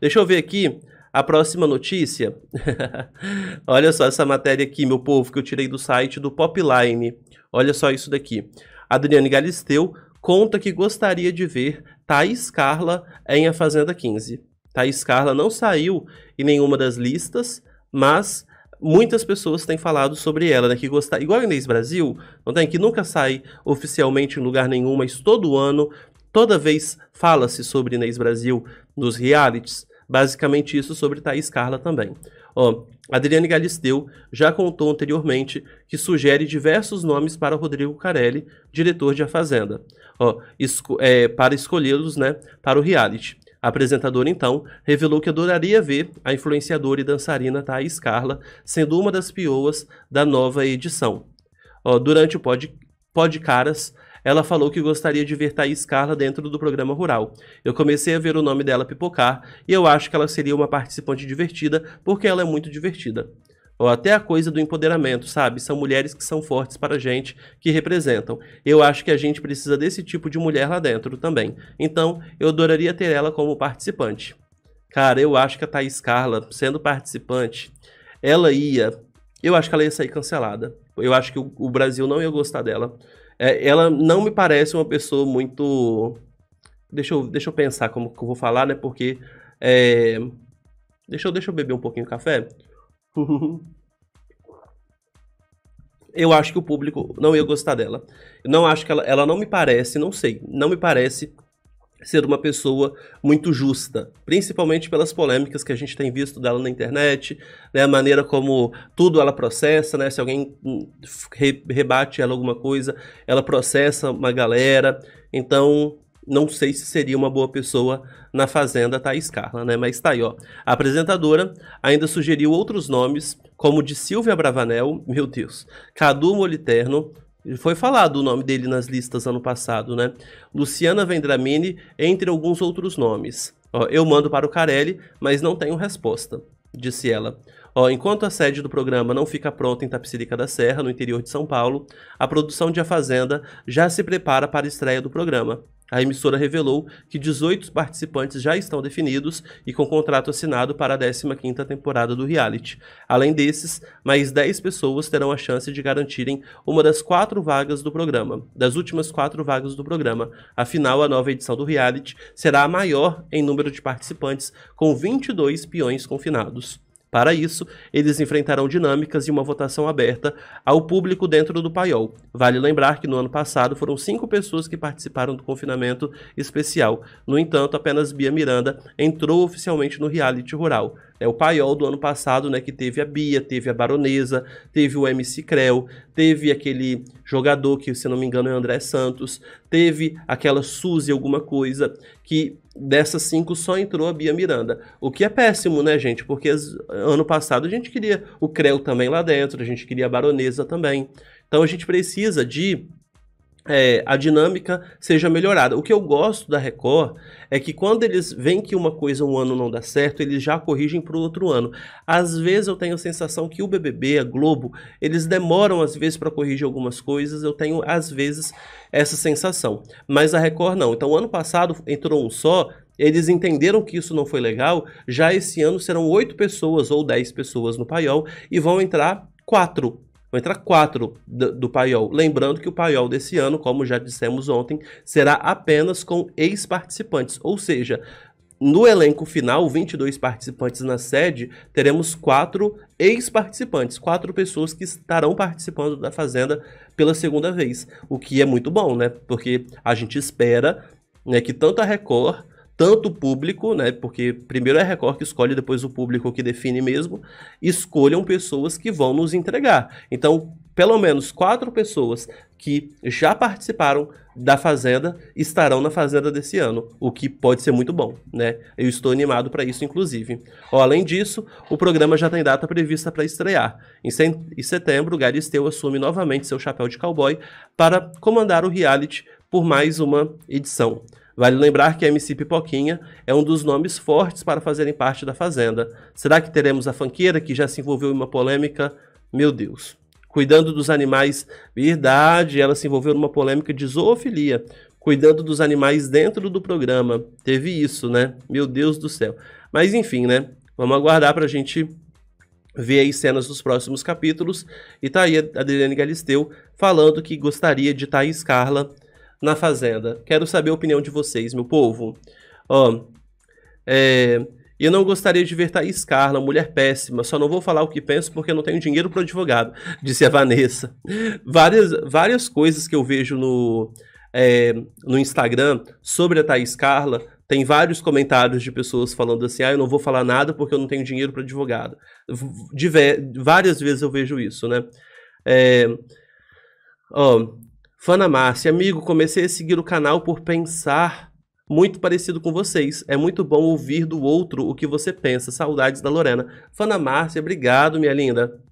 Deixa eu ver aqui a próxima notícia. Olha só essa matéria aqui, meu povo, que eu tirei do site do Popline. Olha só isso daqui. Adriane Galisteu conta que gostaria de ver Thaís Carla em A Fazenda 15. Thaís Carla não saiu em nenhuma das listas, mas muitas pessoas têm falado sobre ela, né? Que gostar, igual a Inês Brasil, não tem que nunca sai oficialmente em lugar nenhum, mas todo ano Toda vez fala-se sobre Inês Brasil nos realities, basicamente isso sobre Thaís Carla também. Ó, Adriane Galisteu já contou anteriormente que sugere diversos nomes para Rodrigo Carelli, diretor de A Fazenda, ó, esco é, para escolhê-los né, para o reality. A apresentadora, então, revelou que adoraria ver a influenciadora e dançarina Thaís Carla sendo uma das pioas da nova edição. Ó, durante o Pod, Caras, ela falou que gostaria de ver Thaís Carla dentro do programa Rural. Eu comecei a ver o nome dela pipocar e eu acho que ela seria uma participante divertida porque ela é muito divertida. Ou até a coisa do empoderamento, sabe? São mulheres que são fortes para a gente, que representam. Eu acho que a gente precisa desse tipo de mulher lá dentro também. Então, eu adoraria ter ela como participante. Cara, eu acho que a Thaís Carla, sendo participante, ela ia. Eu acho que ela ia sair cancelada. Eu acho que o, o Brasil não ia gostar dela. É, ela não me parece uma pessoa muito. Deixa eu, deixa eu pensar como que eu vou falar, né? Porque. É... Deixa, eu, deixa eu beber um pouquinho de café. eu acho que o público não ia gostar dela. não acho que ela, ela não me parece, não sei, não me parece ser uma pessoa muito justa, principalmente pelas polêmicas que a gente tem visto dela na internet, né, a maneira como tudo ela processa, né, se alguém hum, re rebate ela alguma coisa, ela processa uma galera. Então, não sei se seria uma boa pessoa na Fazenda Thaís Carla, né? Mas tá aí, ó. A apresentadora ainda sugeriu outros nomes, como de Silvia Bravanel, meu Deus, Cadu Moliterno, ele foi falado o nome dele nas listas ano passado, né? Luciana Vendramini, entre alguns outros nomes. Ó, eu mando para o Carelli, mas não tenho resposta, disse ela. Ó, enquanto a sede do programa não fica pronta em Tapicerica da Serra, no interior de São Paulo, a produção de A Fazenda já se prepara para a estreia do programa. A emissora revelou que 18 participantes já estão definidos e com contrato assinado para a 15ª temporada do reality. Além desses, mais 10 pessoas terão a chance de garantirem uma das quatro vagas do programa, das últimas quatro vagas do programa. Afinal, a nova edição do reality será a maior em número de participantes, com 22 peões confinados. Para isso, eles enfrentarão dinâmicas e uma votação aberta ao público dentro do paiol. Vale lembrar que no ano passado foram cinco pessoas que participaram do confinamento especial. No entanto, apenas Bia Miranda entrou oficialmente no reality rural. É o paiol do ano passado, né, que teve a Bia, teve a Baronesa, teve o MC Creu, teve aquele jogador que, se não me engano, é André Santos, Teve aquela Suzy alguma coisa que dessas cinco só entrou a Bia Miranda. O que é péssimo, né, gente? Porque ano passado a gente queria o Creu também lá dentro, a gente queria a Baronesa também. Então a gente precisa de é, a dinâmica seja melhorada. O que eu gosto da Record é que quando eles veem que uma coisa um ano não dá certo, eles já corrigem para o outro ano. Às vezes eu tenho a sensação que o BBB, a Globo, eles demoram às vezes para corrigir algumas coisas, eu tenho às vezes essa sensação. Mas a Record não. Então, ano passado entrou um só, eles entenderam que isso não foi legal, já esse ano serão oito pessoas ou dez pessoas no paiol e vão entrar quatro Vão entrar quatro do, do paiol. Lembrando que o paiol desse ano, como já dissemos ontem, será apenas com ex-participantes, ou seja, no elenco final, 22 participantes na sede, teremos quatro ex-participantes, quatro pessoas que estarão participando da Fazenda pela segunda vez, o que é muito bom, né? Porque a gente espera né, que tanto a Record tanto o público, né? Porque primeiro é a Record que escolhe, depois o público que define mesmo, escolham pessoas que vão nos entregar. Então, pelo menos quatro pessoas que já participaram da Fazenda estarão na Fazenda desse ano, o que pode ser muito bom, né? Eu estou animado para isso, inclusive. Ó, além disso, o programa já tem data prevista para estrear. Em, em setembro, Galisteu assume novamente seu chapéu de cowboy para comandar o reality por mais uma edição. Vale lembrar que a MC Pipoquinha é um dos nomes fortes para fazerem parte da Fazenda. Será que teremos a fanqueira que já se envolveu em uma polêmica? Meu Deus. Cuidando dos animais, verdade, ela se envolveu numa polêmica de zoofilia, cuidando dos animais dentro do programa. Teve isso, né? Meu Deus do céu. Mas enfim, né? Vamos aguardar para a gente ver aí cenas dos próximos capítulos. E tá aí a Adriane Galisteu falando que gostaria de Thaís Carla na fazenda. Quero saber a opinião de vocês, meu povo. Ó, é, eu não gostaria de ver Thaís Carla, mulher péssima. Só não vou falar o que penso porque não tenho dinheiro para advogado, disse a Vanessa. Várias, várias coisas que eu vejo no, é, no Instagram sobre a Thaís Carla, tem vários comentários de pessoas falando assim: ah, eu não vou falar nada porque eu não tenho dinheiro para advogado. Diver, várias vezes eu vejo isso, né? É, ó, Fana Márcia, amigo, comecei a seguir o canal por pensar muito parecido com vocês. É muito bom ouvir do outro o que você pensa. Saudades da Lorena. Fana Márcia, obrigado, minha linda.